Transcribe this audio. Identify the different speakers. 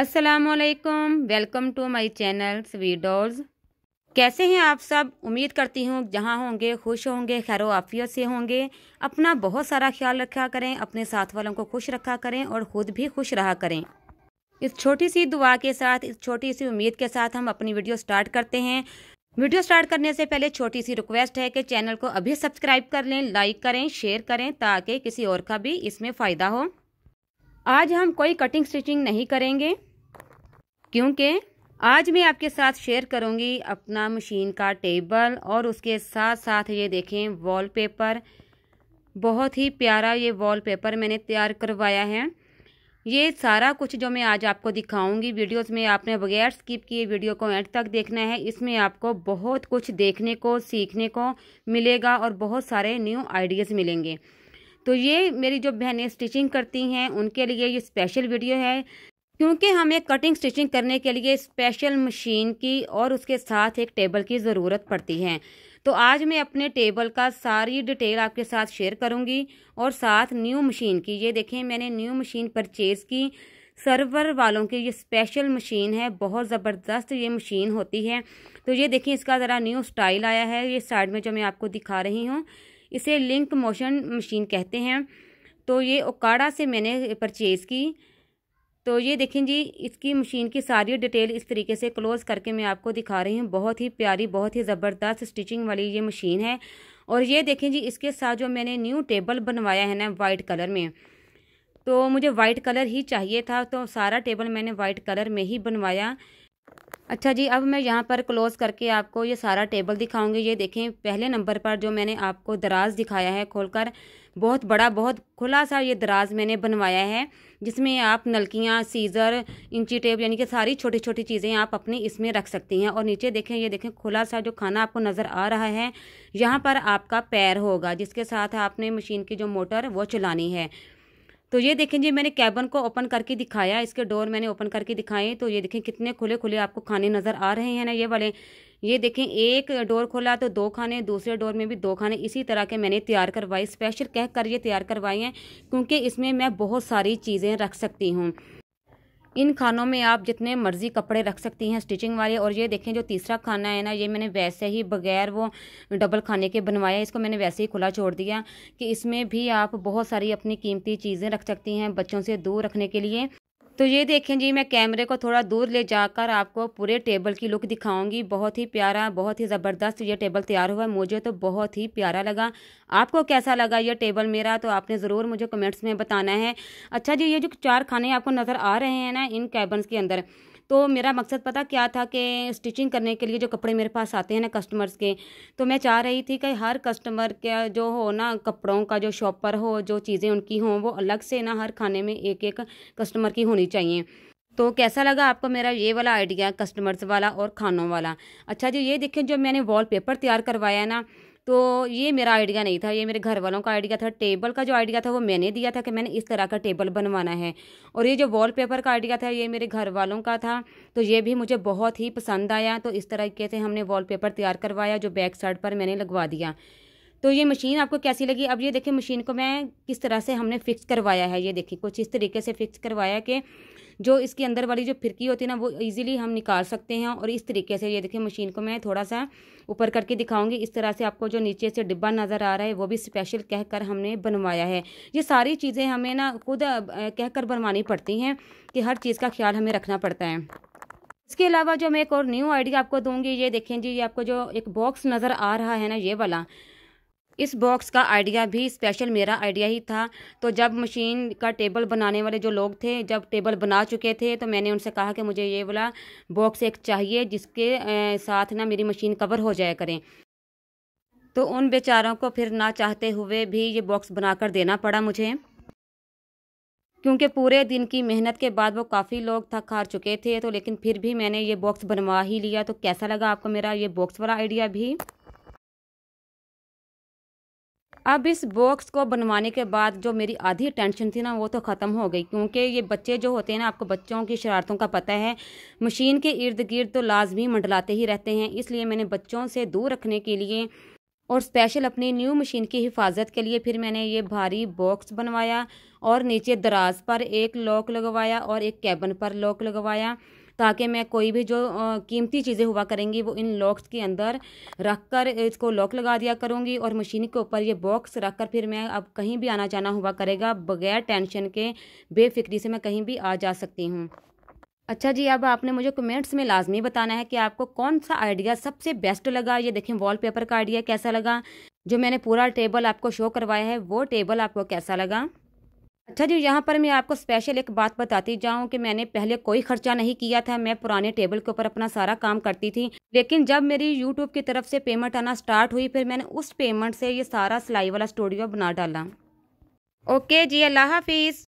Speaker 1: असलकम welcome to my channel dolls कैसे हैं आप सब उम्मीद करती हूँ जहाँ होंगे खुश होंगे खैर वाफियत से होंगे अपना बहुत सारा ख्याल रखा करें अपने साथ वालों को खुश रखा करें और ख़ुद भी खुश रहा करें इस छोटी सी दुआ के साथ इस छोटी सी उम्मीद के साथ हम अपनी वीडियो स्टार्ट करते हैं वीडियो स्टार्ट करने से पहले छोटी सी रिक्वेस्ट है कि चैनल को अभी सब्सक्राइब कर लें लाइक करें शेयर करें ताकि किसी और का भी इसमें फ़ायदा हो आज हम कोई कटिंग स्टिचिंग नहीं करेंगे क्योंकि आज मैं आपके साथ शेयर करूंगी अपना मशीन का टेबल और उसके साथ साथ ये देखें वॉलपेपर बहुत ही प्यारा ये वॉलपेपर मैंने तैयार करवाया है ये सारा कुछ जो मैं आज आपको दिखाऊंगी वीडियोस में आपने बगैर स्किप किए वीडियो को एंड तक देखना है इसमें आपको बहुत कुछ देखने को सीखने को मिलेगा और बहुत सारे न्यू आइडियाज़ मिलेंगे तो ये मेरी जो बहनें स्टिचिंग करती हैं उनके लिए ये स्पेशल वीडियो है क्योंकि हमें कटिंग स्टिचिंग करने के लिए स्पेशल मशीन की और उसके साथ एक टेबल की ज़रूरत पड़ती है तो आज मैं अपने टेबल का सारी डिटेल आपके साथ शेयर करूंगी और साथ न्यू मशीन की ये देखें मैंने न्यू मशीन परचेज़ की सर्वर वालों की ये स्पेशल मशीन है बहुत ज़बरदस्त ये मशीन होती है तो ये देखें इसका ज़रा न्यू स्टाइल आया है ये साइड में जो मैं आपको दिखा रही हूँ इसे लिंक मोशन मशीन कहते हैं तो ये ओकाड़ा से मैंने परचेज़ की तो ये देखें जी इसकी मशीन की सारी डिटेल इस तरीके से क्लोज़ करके मैं आपको दिखा रही हूँ बहुत ही प्यारी बहुत ही ज़बरदस्त स्टिचिंग वाली ये मशीन है और ये देखें जी इसके साथ जो मैंने न्यू टेबल बनवाया है ना वाइट कलर में तो मुझे वाइट कलर ही चाहिए था तो सारा टेबल मैंने वाइट कलर में ही बनवाया अच्छा जी अब मैं यहाँ पर क्लोज़ करके आपको ये सारा टेबल दिखाऊंगी ये देखें पहले नंबर पर जो मैंने आपको दराज दिखाया है खोलकर बहुत बड़ा बहुत खुला सा ये दराज मैंने बनवाया है जिसमें आप नलकियाँ सीज़र इंची टेप यानी कि सारी छोटी छोटी चीज़ें आप अपनी इसमें रख सकती हैं और नीचे देखें ये देखें खुला सा जो खाना आपको नज़र आ रहा है यहाँ पर आपका पैर होगा जिसके साथ आपने मशीन की जो मोटर वो चलानी है तो ये देखें जी मैंने कैबन को ओपन करके दिखाया इसके डोर मैंने ओपन करके दिखाए तो ये देखें कितने खुले खुले आपको खाने नज़र आ रहे हैं ना ये वाले ये देखें एक डोर खोला तो दो खाने दूसरे डोर में भी दो खाने इसी तरह के मैंने तैयार करवाए स्पेशल कह कर ये तैयार करवाए हैं क्योंकि इसमें मैं बहुत सारी चीज़ें रख सकती हूँ इन खानों में आप जितने मर्ज़ी कपड़े रख सकती हैं स्टिचिंग वाले और ये देखें जो तीसरा खाना है ना ये मैंने वैसे ही बगैर वो डबल खाने के बनवाया इसको मैंने वैसे ही खुला छोड़ दिया कि इसमें भी आप बहुत सारी अपनी कीमती चीज़ें रख सकती हैं बच्चों से दूर रखने के लिए तो ये देखें जी मैं कैमरे को थोड़ा दूर ले जाकर आपको पूरे टेबल की लुक दिखाऊंगी बहुत ही प्यारा बहुत ही ज़बरदस्त ये टेबल तैयार हुआ है मुझे तो बहुत ही प्यारा लगा आपको कैसा लगा ये टेबल मेरा तो आपने ज़रूर मुझे कमेंट्स में बताना है अच्छा जी ये जो चार खाने आपको नज़र आ रहे हैं ना इन कैबन्स के अंदर तो मेरा मकसद पता क्या था कि स्टिचिंग करने के लिए जो कपड़े मेरे पास आते हैं ना कस्टमर्स के तो मैं चाह रही थी कि हर कस्टमर का जो हो ना कपड़ों का जो शॉपर हो जो चीज़ें उनकी हों वो अलग से ना हर खाने में एक एक कस्टमर की होनी चाहिए तो कैसा लगा आपको मेरा ये वाला आइडिया कस्टमर्स वाला और खानों वाला अच्छा जी ये देखें जो मैंने वॉलपेपर तैयार करवाया ना तो ये मेरा आइडिया नहीं था ये मेरे घर वालों का आइडिया था टेबल का जो आइडिया था वो मैंने दिया था कि मैंने इस तरह का टेबल बनवाना है और ये जो वॉलपेपर का आइडिया था ये मेरे घर वालों का था तो ये भी मुझे बहुत ही पसंद आया तो इस तरीके से हमने वॉलपेपर तैयार करवाया जो बैक साइड पर मैंने लगवा दिया तो ये मशीन आपको कैसी लगी अब ये देखिए मशीन को मैं किस तरह से हमने फ़िक्स करवाया है ये देखिए कुछ इस तरीके से फ़िक्स करवाया कि जो इसके अंदर वाली जो फिरकी होती है ना वो इजीली हम निकाल सकते हैं और इस तरीके से ये देखिए मशीन को मैं थोड़ा सा ऊपर करके दिखाऊंगी इस तरह से आपको जो नीचे से डिब्बा नज़र आ रहा है वो भी स्पेशल कह कर हमने बनवाया है ये सारी चीज़ें हमें ना खुद कह कर बनवानी पड़ती हैं कि हर चीज़ का ख्याल हमें रखना पड़ता है इसके अलावा जो मैं एक और न्यू आइडिया आपको दूंगी ये देखें जी ये आपको जो एक बॉक्स नज़र आ रहा है ना ये वाला इस बॉक्स का आइडिया भी स्पेशल मेरा आइडिया ही था तो जब मशीन का टेबल बनाने वाले जो लोग थे जब टेबल बना चुके थे तो मैंने उनसे कहा कि मुझे ये वाला बॉक्स एक चाहिए जिसके साथ ना मेरी मशीन कवर हो जाया करें तो उन बेचारों को फिर ना चाहते हुए भी ये बॉक्स बनाकर देना पड़ा मुझे क्योंकि पूरे दिन की मेहनत के बाद वो काफ़ी लोग थक हार चुके थे तो लेकिन फिर भी मैंने ये बॉक्स बनवा ही लिया तो कैसा लगा आपको मेरा ये बॉक्स वाला आइडिया भी अब इस बॉक्स को बनवाने के बाद जो मेरी आधी टेंशन थी ना वो तो ख़त्म हो गई क्योंकि ये बच्चे जो होते हैं ना आपको बच्चों की शरारतों का पता है मशीन के इर्द गिर्द तो लाजमी मंडलाते ही रहते हैं इसलिए मैंने बच्चों से दूर रखने के लिए और स्पेशल अपनी न्यू मशीन की हिफाजत के लिए फिर मैंने ये भारी बॉक्स बनवाया और नीचे दराज पर एक लॉक लगवाया और एक कैबन पर लॉक लगवाया ताकि मैं कोई भी जो कीमती चीज़ें हुआ करेंगी वो इन लॉक्स के अंदर रख कर इसको लॉक लगा दिया करूँगी और मशीन के ऊपर ये बॉक्स रख कर फिर मैं अब कहीं भी आना जाना हुआ करेगा बगैर टेंशन के बेफिक्री से मैं कहीं भी आ जा सकती हूँ अच्छा जी अब आपने मुझे कमेंट्स में लाजमी बताना है कि आपको कौन सा आइडिया सबसे बेस्ट लगा ये देखें वॉलपेपर का आइडिया कैसा लगा जो मैंने पूरा टेबल आपको शो करवाया है वो टेबल आपको कैसा लगा अच्छा जी यहाँ पर मैं आपको स्पेशल एक बात बताती जाऊँ कि मैंने पहले कोई खर्चा नहीं किया था मैं पुराने टेबल के ऊपर अपना सारा काम करती थी लेकिन जब मेरी यूट्यूब की तरफ से पेमेंट आना स्टार्ट हुई फिर मैंने उस पेमेंट से ये सारा सिलाई वाला स्टूडियो बना डाला ओके जी अल्लाह हाफिज़